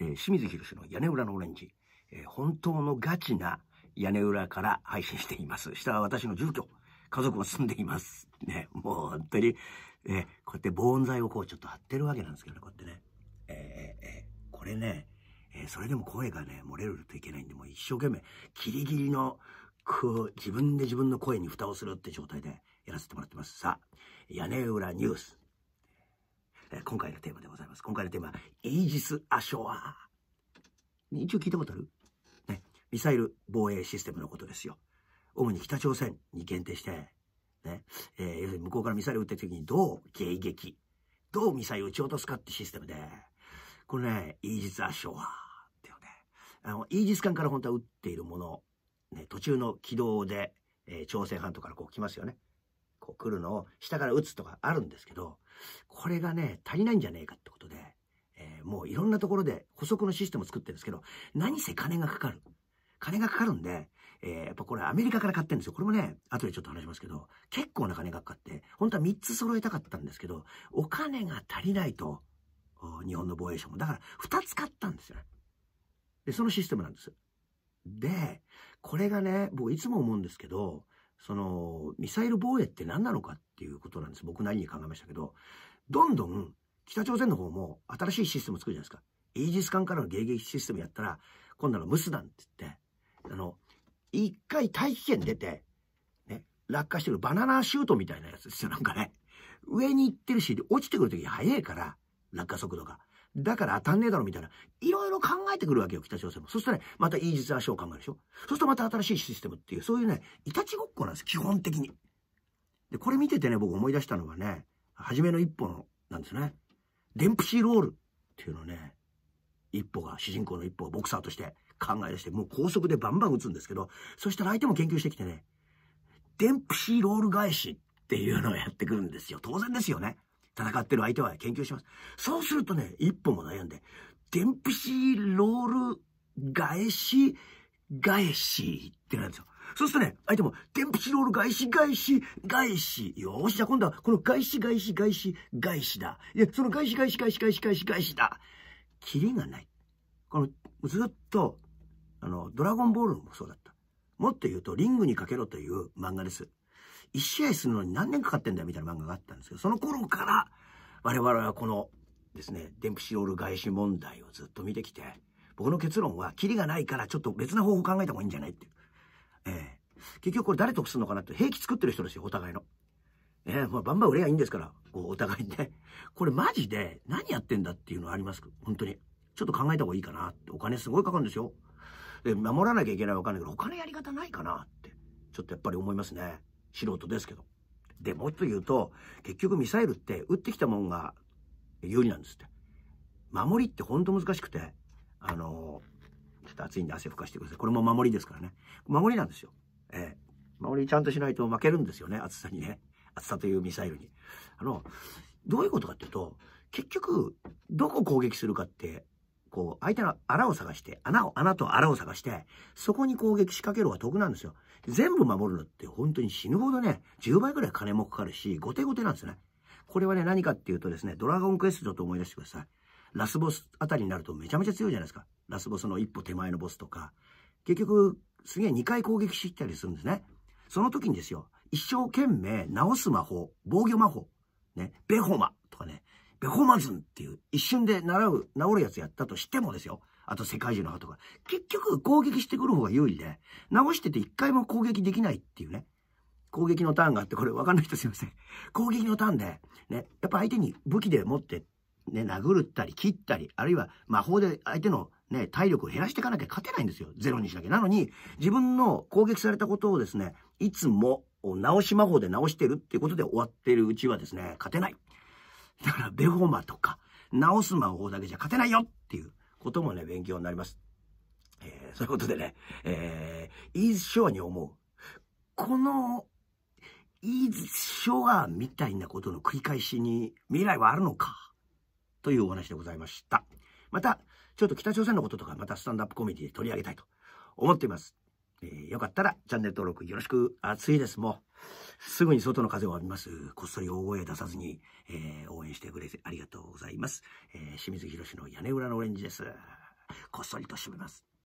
えー、清水博の屋根裏のオレンジ、えー、本当のガチな屋根裏から配信しています。下は私の住居、家族も住んでいます。ね、もう本当に、えー、こうやって防音材をこうちょっと張ってるわけなんですけどね、こうやってね。えー、えー、これね、えー、それでも声がね、漏れるといけないんで、もう一生懸命、ギリギリの、こう、自分で自分の声に蓋をするって状態でやらせてもらってます。さあ、屋根裏ニュース。え今回のテーマでございます。今回のテーマは、イージス・アショア。一応聞いたことあるね、ミサイル防衛システムのことですよ。主に北朝鮮に限定して、ね、えー、要するに向こうからミサイル撃っる時にどう迎撃、どうミサイル撃ち落とすかってシステムで、これね、イージス・アショアっていうね、あの、イージス艦から本当は撃っているもの、ね、途中の軌道で、えー、朝鮮半島からこう来ますよね。こう来るのを下から打つとかあるんですけど、これがね、足りないんじゃねえかってことで、えー、もういろんなところで補足のシステムを作ってるんですけど、何せ金がかかる。金がかかるんで、えー、やっぱこれアメリカから買ってるんですよ。これもね、後でちょっと話しますけど、結構な金がかかって、本当は3つ揃えたかったんですけど、お金が足りないと、日本の防衛省も。だから2つ買ったんですよね。で、そのシステムなんです。で、これがね、僕いつも思うんですけど、その、ミサイル防衛って何なのかっていうことなんです。僕なりに考えましたけど、どんどん北朝鮮の方も新しいシステム作るじゃないですか。イージス艦からの迎撃システムやったら、今度の無スダンって言って、あの、一回大気圏出て、ね、落下してるバナナシュートみたいなやつですよ、なんかね。上に行ってるし、落ちてくるとき早いから、落下速度が。だから当たんねえだろみたいな。いろいろ考えてくるわけよ、北朝鮮も。そしたら、ね、またイージス・アショを考えるでしょそしたらまた新しいシステムっていう、そういうね、いたちごっこなんです、基本的に。で、これ見ててね、僕思い出したのはね、初めの一歩の、なんですね。デンプシー・ロールっていうのね、一歩が、主人公の一歩をボクサーとして考え出して、もう高速でバンバン打つんですけど、そしたら相手も研究してきてね、デンプシー・ロール返しっていうのをやってくるんですよ。当然ですよね。戦ってる相手は研究します。そうするとね、一歩も悩んで、天シーロール返し返しってなるんですよ。そうするとね、相手も、天日ロール返し返し返し。よーし、じゃあ今度はこの返し返し返し返しだ。いや、その返し返し返し返し返し返しだ。キリがない。この、ずっと、あの、ドラゴンボールもそうだった。もっと言うと、リングにかけろという漫画です。1試合するのに何年かかってんだよみたいな漫画があったんですけど、その頃から我々はこのですね、デンプシオール外資問題をずっと見てきて、僕の結論は、キリがないからちょっと別な方法考えた方がいいんじゃないっていう。えー、結局これ誰得するのかなって、兵器作ってる人ですよ、お互いの。ええー、まあ、バンバン売れがいいんですから、こう、お互いにね。これマジで何やってんだっていうのはあります本当に。ちょっと考えた方がいいかなって。お金すごいかかるんですよ。で、守らなきゃいけないわかんないけど、お金やり方ないかなって、ちょっとやっぱり思いますね。素人ですけど。で、もっと言うと、結局ミサイルって撃ってきたもんが有利なんですって。守りってほんと難しくて、あのちょっと暑いんで汗ふかしてください。これも守りですからね。守りなんですよ。ええー、守りちゃんとしないと負けるんですよね、暑さにね。暑さというミサイルに。あの、どういうことかっていうと、結局、どこ攻撃するかってこう、相手の穴を探して、穴を、穴と穴を探して、そこに攻撃仕掛ける方が得なんですよ。全部守るのって本当に死ぬほどね、10倍ぐらい金もかかるし、後手後手なんですよね。これはね、何かっていうとですね、ドラゴンクエストと思い出してください。ラスボスあたりになるとめちゃめちゃ強いじゃないですか。ラスボスの一歩手前のボスとか。結局、すげえ2回攻撃してきたりするんですね。その時にですよ、一生懸命直す魔法、防御魔法、ね、ベホマとかね、ベホマズンっていう一瞬で習う、治るやつやったとしてもですよ。あと世界中の歯とか。結局攻撃してくる方が有利で、直してて一回も攻撃できないっていうね。攻撃のターンがあって、これ分かんない人すいません。攻撃のターンで、ね、やっぱ相手に武器で持って、ね、殴ったり切ったり、あるいは魔法で相手のね、体力を減らしていかなきゃ勝てないんですよ。ゼロにしなきゃ。なのに、自分の攻撃されたことをですね、いつも直し魔法で直してるっていうことで終わってるうちはですね、勝てない。だから、ベホマとか、直す魔法だけじゃ勝てないよっていうこともね、勉強になります。えー、そういうことでね、えー、ショアに思う。この、イーズ・ショアみたいなことの繰り返しに未来はあるのかというお話でございました。また、ちょっと北朝鮮のこととかまたスタンダップコメディで取り上げたいと思っています。えー、よかったらチャンネル登録よろしく。暑いです、もう。すぐに外の風を浴びます。こっそり大声出さずに、えー、応援してくれてありがとうございます。えー、清水博の屋根裏のオレンジです。こっそりと閉めます。